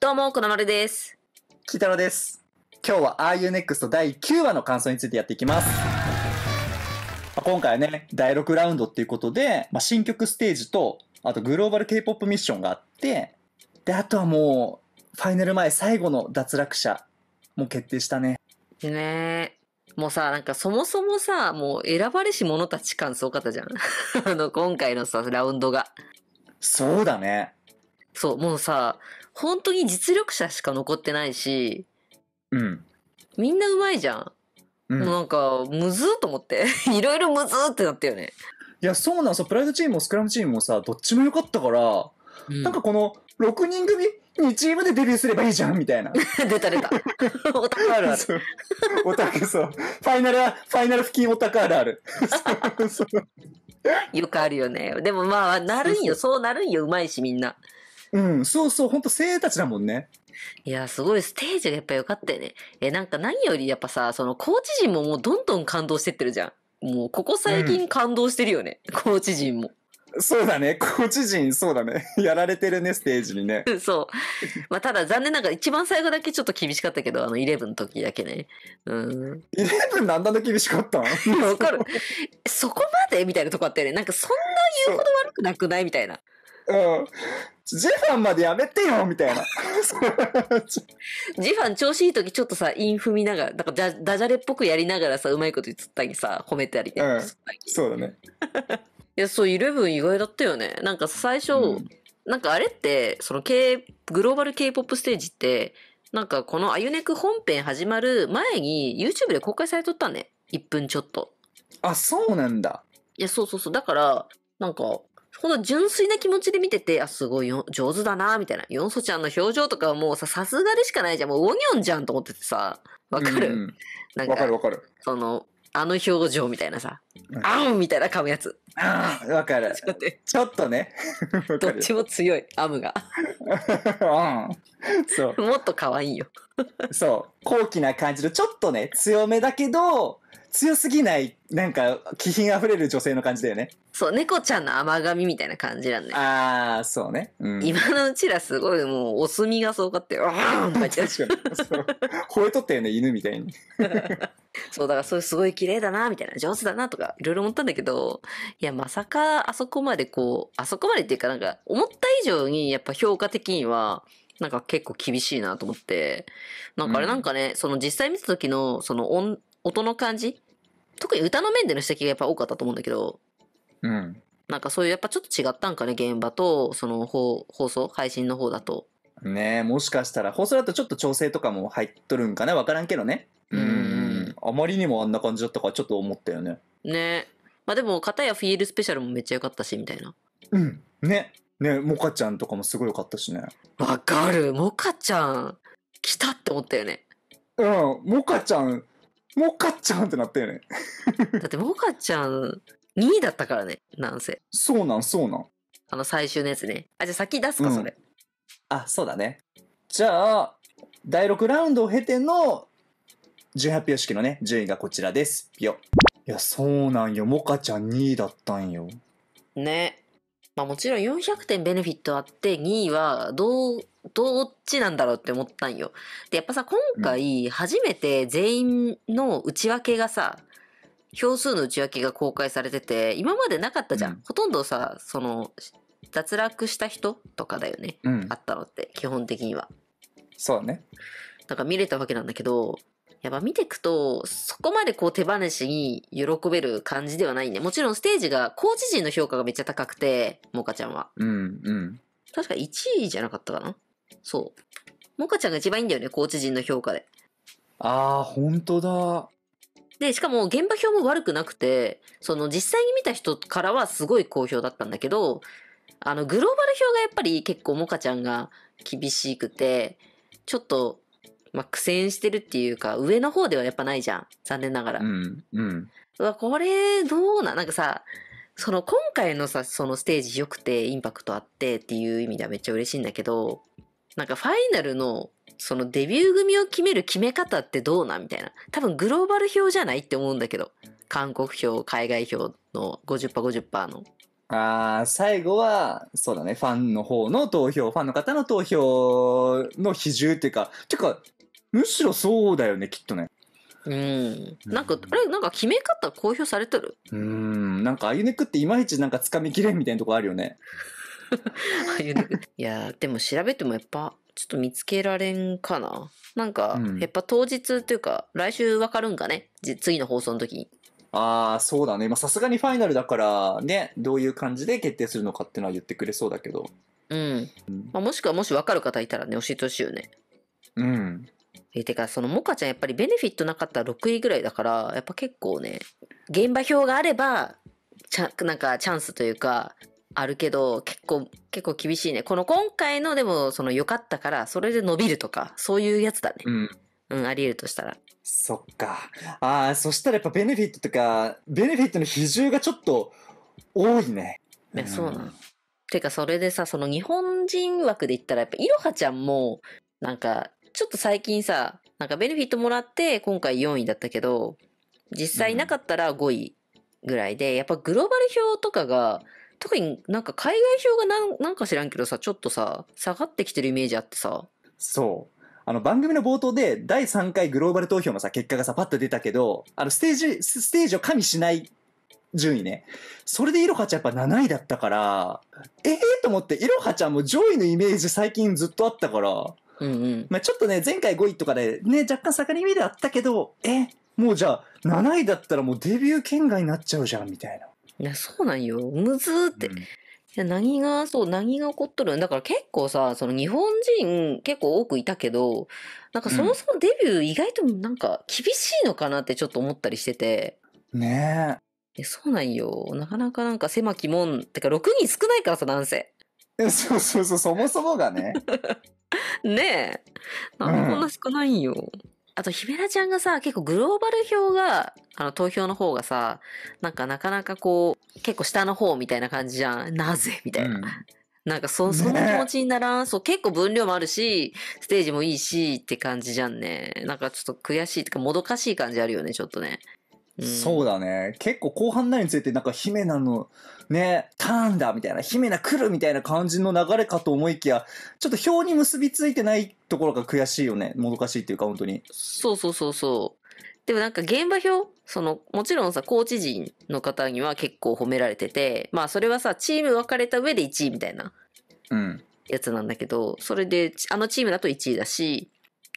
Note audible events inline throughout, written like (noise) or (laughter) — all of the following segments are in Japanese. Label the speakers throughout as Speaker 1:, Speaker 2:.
Speaker 1: どうも、このまるです。
Speaker 2: キタロです。今日は RUNEXT 第9話の感想についてやっていきます。まあ今回はね、第6ラウンドっていうことで、まあ、新曲ステージと、あとグローバル K-POP ミッションがあって、で、あとはもう、ファイナル前最後の脱落者、もう決定したね。
Speaker 1: ねえ。もうさ、なんかそもそもさ、もう選ばれし者たち感すごかったじゃん。(laughs) あの、今回のさ、ラウンドが。
Speaker 2: そうだね。
Speaker 1: そう、もうさ、本当に実力者しか残ってないし、うん。みんなうまいじゃん。うん、もうなんか、むずーと思って。(laughs) いろいろむずーってなったよね。
Speaker 2: いや、そうなんさ、プライドチームもスクラムチームもさ、どっちも良かったから、うん、なんかこの、6人組2チームでデビューすればいいじゃんみたいな。(laughs) 出た出た。オタクあるある。オタクそう。ファイナル、ファイナル付近オタクあるある。(laughs)
Speaker 1: よくあるよね。でもまあ、なるんよ。そうなるんよ。うまいし、みんな。
Speaker 2: うん、そうそう、ほんと精鋭たちだもんね。
Speaker 1: いや、すごい、ステージがやっぱ良かったよね。え、なんか何よりやっぱさ、その、コーチ陣ももうどんどん感動してってるじゃん。もう、ここ最近感動してるよね、うん、コーチ陣も。
Speaker 2: そうだね。コーチ陣、そうだね。(laughs) やられてるね、ステージに
Speaker 1: ね。そう。まあ、ただ残念ながら一番最後だけちょっと厳しかったけど、あの、イレブンの時だけね。うん。イレブンなんだの厳しかったわかる。そこまでみたいなとこあったよね。なんかそんな言うほど悪くなくないみたいな。うんジ
Speaker 2: ファンまでやめてよみた
Speaker 1: いな。ジファン調子いい時ちょっとさ、イン踏みながら、なんかダダジャレっぽくやりながらさ、うまいこと言ってたりさ、褒めたりね。うん、
Speaker 2: そうだね。(laughs)
Speaker 1: いや、そう、イレブン意外だったよね。なんか最初、うん、なんかあれって、その K、グローバル K-POP ステージって、なんかこのあゆねく本編始まる前に YouTube で公開されとったね。1分ちょっと。あ、そうなんだ。いや、そうそうそう。だから、なんか、この純粋な気持ちで見てて、あ、すごいよ、上手だな、みたいな。ヨンソちゃんの表情とかはもうさ、さすがでしかないじゃん。もうウォニョンじゃんと思っててさ、わかる、うん、か、わかるわかる。その、あの表情みたいなさ、あ、うんみたいな噛むや
Speaker 2: つ。あわかる。(laughs) ちょっとょっとね。どっちも強い、アムが。うん。そう。もっと可愛いよ。そう。高貴な感じで、ちょっとね、強めだけど、強すぎない、なんか、気品あふれる女性の感じだよね。
Speaker 1: そう、猫ちゃんの甘噛みみたいな感じなんだよ。
Speaker 2: ああ、そうね、うん。今のうちらすごいもう、お墨がそうかって、(laughs) わーんとか言ってた。確かに。吠えとったよね、犬みたいに。
Speaker 1: (laughs) そう、だからそれすごい綺麗だな、みたいな、上手だな、とか、いろいろ思ったんだけど、いや、まさか、あそこまでこう、あそこまでっていうかなんか、思った以上に、やっぱ評価的には、なんか結構厳しいなと思って、なんかあれなんかね、うん、その実際見た時の、その音、音の感じ特に歌の面での指摘がやっぱ多かったと思うんだけど、
Speaker 2: うん。なんかそういうやっぱちょっと違ったんかね、現場と、その放送、配信の方だと。ねえ、もしかしたら、放送だとちょっと調整とかも入っとるんかな、わからんけどね。うん。あまりにもあんな感じだったからちょっと思ったよね。
Speaker 1: ねまあでも、片やフィールスペシャルもめっちゃ良かったし、みたいな。
Speaker 2: うん。ね。ねモカちゃんとかもすごい良かったしね。
Speaker 1: わかる。モカちゃん、来たって思ったよね。うん。モカちゃん、もかちゃんってなったよね。(laughs) だってモカちゃん2位だった
Speaker 2: からね、なんせ。そうなん、そうなん。あの最終のやつね。あ、じゃあ先出すか、うんそれ。あ、そうだね。じゃあ、第6ラウンドを経ての18票式のね、順位がこちらです。よ。いや、そうなんよ。モカちゃん2位だったんよ。
Speaker 1: ね。まあもちろん400点ベネフィットあって2位はどう、どっちなんだろうって思ったんよ。で、やっぱさ、今回初めて全員の内訳がさ、票数の内訳が公開されてて、今までなかったじゃん。うん、ほとんどさ、その、脱落した人とかだよね。うん、あったのって、基本的には。そうね。なんか見れたわけなんだけど、やっぱ見ていくと、そこまでこう手放しに喜べる感じではないね。もちろんステージが、コーチ陣の評価がめっちゃ高くて、モカちゃんは。
Speaker 2: うん、うん。
Speaker 1: 確か1位じゃなかったかなそう。モカちゃんが一番いいんだよね、コーチ陣の評価で。ああ、本
Speaker 2: 当だ。
Speaker 1: で、しかも現場表も悪くなくて、その実際に見た人からはすごい好評だったんだけど、あの、グローバル表がやっぱり結構モカちゃんが厳しくて、ちょっとまあ、苦戦してるっていうか、上の方ではやっぱないじゃん。残念ながら。うん。うん。わ、これ、どうな、なんかさ、その今回のさ、そのステージ良くて、インパクトあってっていう意味ではめっちゃ嬉しいんだけど、なんかファイナルの、そのデビュー組を決める決め方ってどうなみたいな。多分グローバル票じゃないって思うんだけど。韓国票、海外票の50%、
Speaker 2: 50%の。ああ、最後は、そうだね、ファンの方の投票、ファンの方の投票の比重っていうか、ていうか、むしろそうだよね、きっとね。うん。なんか、あれ、なんか決め方公表されてるうん。なんか、あゆねくっていまいちなんかかみきれんみたいなとこあるよね。あゆねく。いやでも調
Speaker 1: べてもやっぱ、ちょっと見つけられんかな。なんか、うん、やっぱ当日っていうか、来週わかるんかね
Speaker 2: 次の放送の時に。ああ、そうだね。今、さすがにファイナルだから、ね、どういう感じで決定するのかっていうのは言ってくれそうだけど。うん。うん、まあ、もしくは、
Speaker 1: もしわかる方いたらね、教えてほしいよね。うん。てか、その、モカちゃんやっぱりベネフィットなかったら6位ぐらいだから、やっぱ結構ね、現場表があれば、ちゃ、なんかチャンスというか、あるけど、結構、結構厳しいね。この今回のでも、その良かったから、それで伸びるとか、そういうやつだね。うん。うん、あり得るとしたら。
Speaker 2: そっか。ああ、そしたらやっぱベネフィットとか、ベネフィットの比重がちょっと多いね。いそうなの。ん、
Speaker 1: てか、それでさ、その日本人枠で言ったら、やっぱ、いろはちゃんも、なんか、ちょっと最近さ、なんかベネフィットもらって今回4位だったけど、実際なかったら5位ぐらいで、やっぱグローバル票とかが、特になんか海外票がなんなんか知らんけどさ、ちょっとさ、下がって
Speaker 2: きてるイメージあってさ。そう。あの番組の冒頭で第3回グローバル投票のさ、結果がさ、パッと出たけど、あのステージ、ステージを加味しない順位ね。それでいろはちゃんやっぱ7位だったから、ええー、と思って、いろはちゃんも上位のイメージ最近ずっとあったから、うんうん、まあちょっとね、前回5位とかで、ね、若干盛り目であったけど、え、もうじゃあ、7位だったらもうデビュー圏外になっちゃうじゃん、みたいな。
Speaker 1: いや、そうなんよ。むずーって。うん、いや、何が、そう、何が起こっとるんだから結構さ、その日本人結構多くいたけど、なんかそもそもデビュー意外となんか厳しいのかなってちょっと思ったりしてて。
Speaker 2: ね
Speaker 1: え。そうなんよ。なかなかなんか狭きもん。てか6人少ないからさ、男性。えそうそうそう、そもそもがね。(laughs) ねえ。なんでこんな少ないんよ。あと、ひメらちゃんがさ、結構グローバル票が、あの、投票の方がさ、なんかなかなかこう、結構下の方みたいな感じじゃん。なぜみたいな。うん、なんかそ、そんな気持ちにならん、ね、そう、結構分量もあるし、ステージもいいし、って感じじゃんね。なんかちょっと悔しい、とかもど
Speaker 2: かしい感じあるよね、ちょっとね。そうだね。結構後半になるについて、なんか姫菜の、ね、ターンだみたいな、姫菜来るみたいな感じの流れかと思いきや、ちょっと表に結びついてないところが悔しいよね。もどかしいっていうか、本当に。
Speaker 1: そうそうそうそう。でもなんか現場表、その、もちろんさ、コーチ陣の方には結構褒められてて、まあそれはさ、チーム分かれた上で1位みたいな。うん。やつなんだけど、それで、あのチームだと1位だし、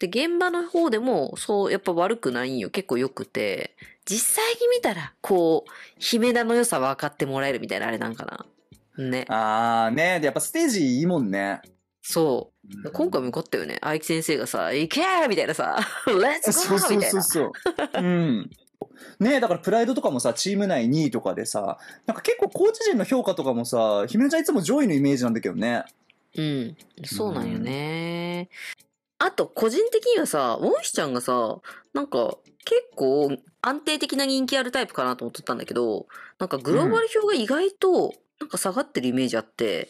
Speaker 1: で、現場の方でも、そう、やっぱ悪くないんよ。結構良くて、実際に見たら、こう、姫田の良さ分かってもらえるみたいなあれなんかな。ね。ああね。で、やっぱステージいいもんね。そう。うん、今回もよかったよね。愛知先生がさ、行けーみたいなさ、レッツゴーみたいな。そうそ
Speaker 2: うそうそう。うん。ねだからプライドとかもさ、チーム内2位とかでさ、なんか結構コーチ陣の評価とかもさ、姫田ちゃんいつも上位のイメージなんだけどね。うん。そうなんよね。あと、個人的にはさ、ウォンヒちゃんがさ、なんか、
Speaker 1: 結構安定的な人気あるタイプかなと思ってったんだけど、なんかグローバル票が意外と、なんか下がってるイメージあって、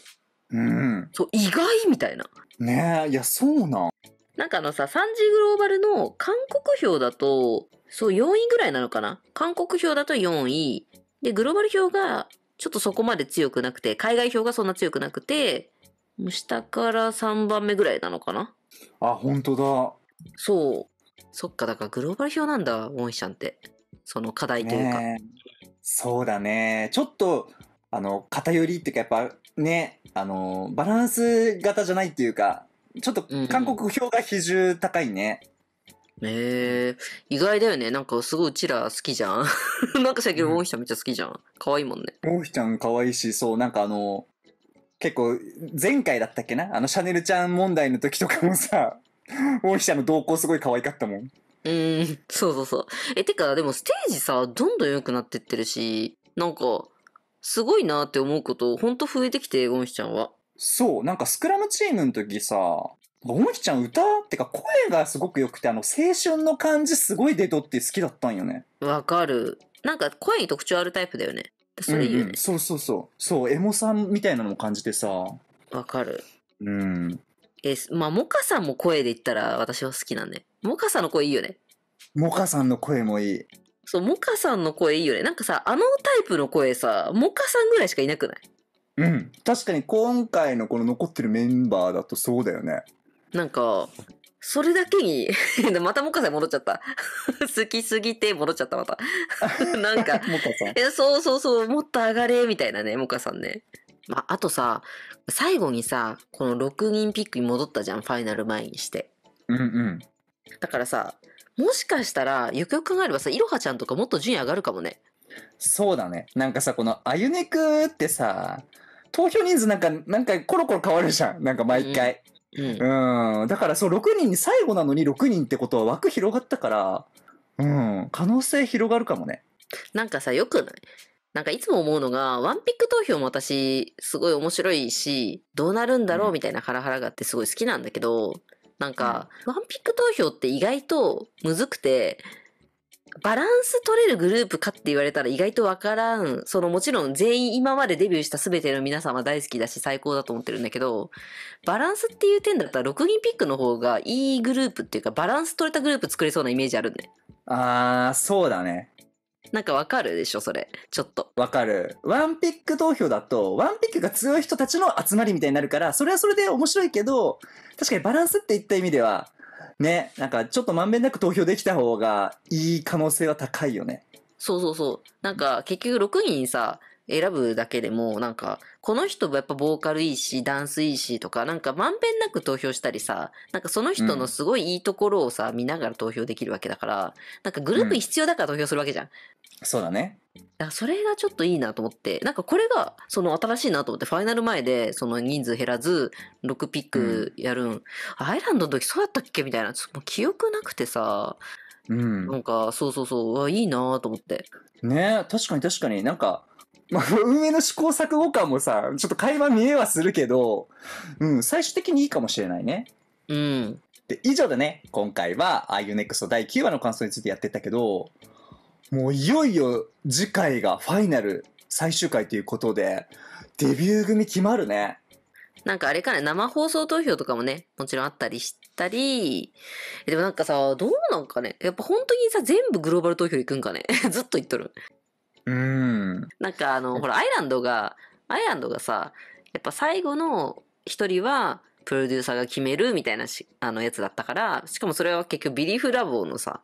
Speaker 1: うん。そう、意外みたいな。ねえ、いや、そうなん。なんかあのさ、3次グローバルの韓国票だと、そう、4位ぐらいなのかな韓国票だと4位。で、グローバル票が、ちょっとそこまで強くなくて、海外票がそんな強くなくて、下から3番目ぐらいなのかな
Speaker 2: あ、本当だ。そう。
Speaker 1: そっか、だからグローバル表
Speaker 2: なんだ、モンシャンって。その課題というか。ね、そうだね。ちょっと、あの、偏りっていうか、やっぱね、あの、バランス型じゃないっていうか、ちょっと韓国表が比重高いね。うんえー、意外
Speaker 1: だよね。なんかすごいうちら好きじゃん。(laughs) なんか最近、のモンヒちゃんめっちゃ好きじゃん。可愛いもんね。ウンヒち
Speaker 2: ゃん可愛いし、そう、なんかあの、結構、前回だったっけなあの、シャネルちゃん問題の時とかもさ、(laughs) 大石ちゃんの動向すごい可愛かったもん。
Speaker 1: うん、そうそうそう。え、てか、でもステージさ、どんどん良くなってってるし、なんか、す
Speaker 2: ごいなって思うこと、ほんと増えてきて、ゴンヒちゃんは。そう、なんかスクラムチームの時さ、ゴンヒちゃん歌ってか声がすごく良くて、あの、青春の感じすごい出とって好きだったんよね。
Speaker 1: わかる。なんか声に特徴あるタイプだよね。
Speaker 2: そういう、ねうんうん、そうそうそうそうエモさんみたいなのも感じてさわかるうん
Speaker 1: えまあモカさんも声で言ったら私は好きなんでモカさんの声いいよね
Speaker 2: モカさんの声もいい
Speaker 1: そうモカさんの声いいよねなんかさあのタイプの声さモカさんぐらいしかいなくない
Speaker 2: うん確かに今回のこの残ってるメンバーだとそうだよね
Speaker 1: なんかそれだけに (laughs) またもかさん戻っちゃった (laughs) 好きすぎて戻っちゃった、また (laughs) なんか、モカさん。や、そうそうそう、もっと上がれ、みたいなね、もかさんね。まあ、あとさ、最後にさ、この6人ピックに戻ったじゃん、ファイナル前にして。うんうん。だからさ、もしかしたら、よ
Speaker 2: くよく考えればさ、いろはちゃんとかもっと順位上がるかもね。そうだね。なんかさ、この、あゆねくってさ、投票人数なんか、なんかコロコロ変わるじゃん。なんか毎回。うんうん、だからその6人に最後なのに6人ってことは枠広がったから、うん、可能性広がるかもね。
Speaker 1: なんかさ、よくないなんかいつも思うのが、ワンピック投票も私、すごい面白いし、どうなるんだろうみたいなハラハラがあってすごい好きなんだけど、なんか、ワンピック投票って意外とむずくて、バランス取れるグループかって言われたら意外とわからん。そのもちろん全員今までデビューした全ての皆様大好きだし最高だと思ってるんだけど、バランスっていう点だったら6人ピックの方がいいグループっていうかバランス取れたグループ作れそうなイメージあるんで。
Speaker 2: あー、そうだね。なんかわかるでしょそれ。ちょっと。わかる。ワンピック投票だと、ワンピックが強い人たちの集まりみたいになるから、それはそれで面白いけど、確かにバランスっていった意味では、ね、なんかちょっとまんべんなく投票できた方がいい可能性は高いよね。
Speaker 1: そうそうそう。なんか結局6人さ、選ぶだけでも、なんか、この人やっぱボーカルいいし、ダンスいいしとか、なんかまんべんなく投票したりさ、なんかその人のすごいいいところをさ、見ながら投票できるわけだから、なんかグループ必要だから投票するわけじゃん。うん、そうだね。だそれがちょっといいなと思って、なんかこれが、その新しいなと思って、ファイナル前で、その人数減らず、6ピックやるん。うん、アイランドの時そうやったっけみたいな、ちょっともう記憶なくてさ、うん、なんか、
Speaker 2: そうそうそう、うわ、いいなと思って。ね確かに確かになんか、まあ、運営の試行錯誤感もさ、ちょっと会話見えはするけど、うん、最終的にいいかもしれないね。うん。で、以上でね、今回は、ああネクスト第9話の感想についてやってたけど、もういよいよ次回がファイナル最終回ということで、デビュー組決まるね。
Speaker 1: なんかあれかね、生放送投票とかもね、もちろんあったりしたり、でもなんかさ、どうなんかね、やっぱ本当にさ、全部グローバル投票行くんかね。(laughs) ずっと言っとる。うん。なんかあの、ほら、アイランドが、アイランドがさ、やっぱ最後の一人は、プロデューサーが決めるみたいなし、あのやつだったから、しかもそれは結局ビリーフラボのさ、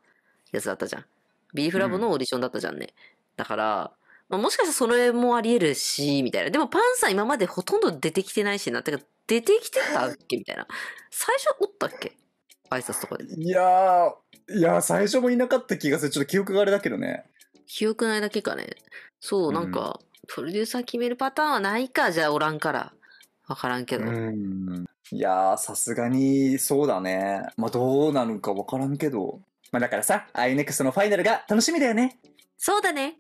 Speaker 1: やつだったじゃん。ビリーフラボのオーディションだったじゃんね。うん、だから、まあ、もしかしたらそれもあり得るし、みたいな。でもパンさん今までほとんど出てきてないしな。てか、出てきてたっけみたいな。最初おったっけ
Speaker 2: 挨拶とかで。いやー、いや最初もいなかった気がする。ちょっと記憶があれだけどね。
Speaker 1: 記憶ないだけかね。そう、なんか、プロデューサー決めるパターンはないか、じゃあおらんから。
Speaker 2: わからんけど。うん。いやさすがに、そうだね。まあ、どうなるかわからんけど。まあ、だからさ、INEX のファイナルが楽しみだよね。
Speaker 1: そうだね。